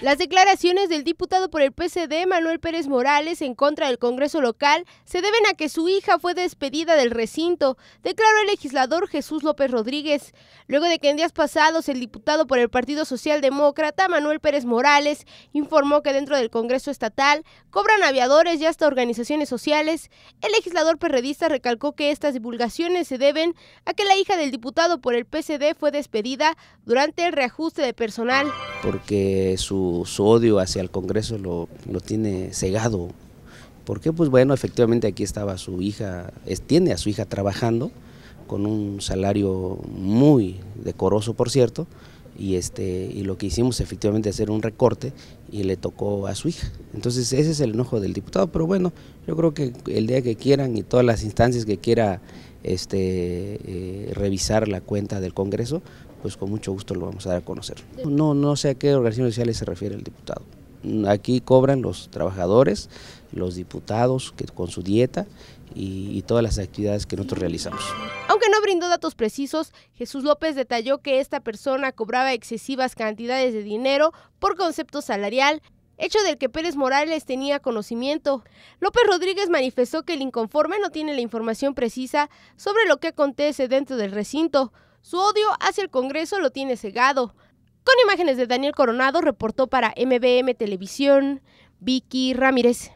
Las declaraciones del diputado por el PCD Manuel Pérez Morales, en contra del Congreso local, se deben a que su hija fue despedida del recinto, declaró el legislador Jesús López Rodríguez. Luego de que en días pasados el diputado por el Partido Socialdemócrata, Manuel Pérez Morales, informó que dentro del Congreso Estatal cobran aviadores y hasta organizaciones sociales, el legislador perredista recalcó que estas divulgaciones se deben a que la hija del diputado por el PCD fue despedida durante el reajuste de personal porque su, odio hacia el Congreso lo, lo, tiene cegado. porque Pues bueno, efectivamente aquí estaba su hija, tiene a su hija trabajando con un salario muy decoroso, por cierto, y este y lo que hicimos efectivamente hacer un recorte y le tocó a su hija. Entonces ese es el enojo del diputado, pero bueno, yo creo que el día que quieran y todas las instancias que quiera este, eh, revisar la cuenta del Congreso, pues con mucho gusto lo vamos a dar a conocer. No, no sé a qué organizaciones sociales se refiere el diputado. Aquí cobran los trabajadores, los diputados que, con su dieta y, y todas las actividades que nosotros realizamos. Aunque no brindó datos precisos, Jesús López detalló que esta persona cobraba excesivas cantidades de dinero por concepto salarial hecho del que Pérez Morales tenía conocimiento. López Rodríguez manifestó que el inconforme no tiene la información precisa sobre lo que acontece dentro del recinto. Su odio hacia el Congreso lo tiene cegado. Con imágenes de Daniel Coronado, reportó para MBM Televisión, Vicky Ramírez.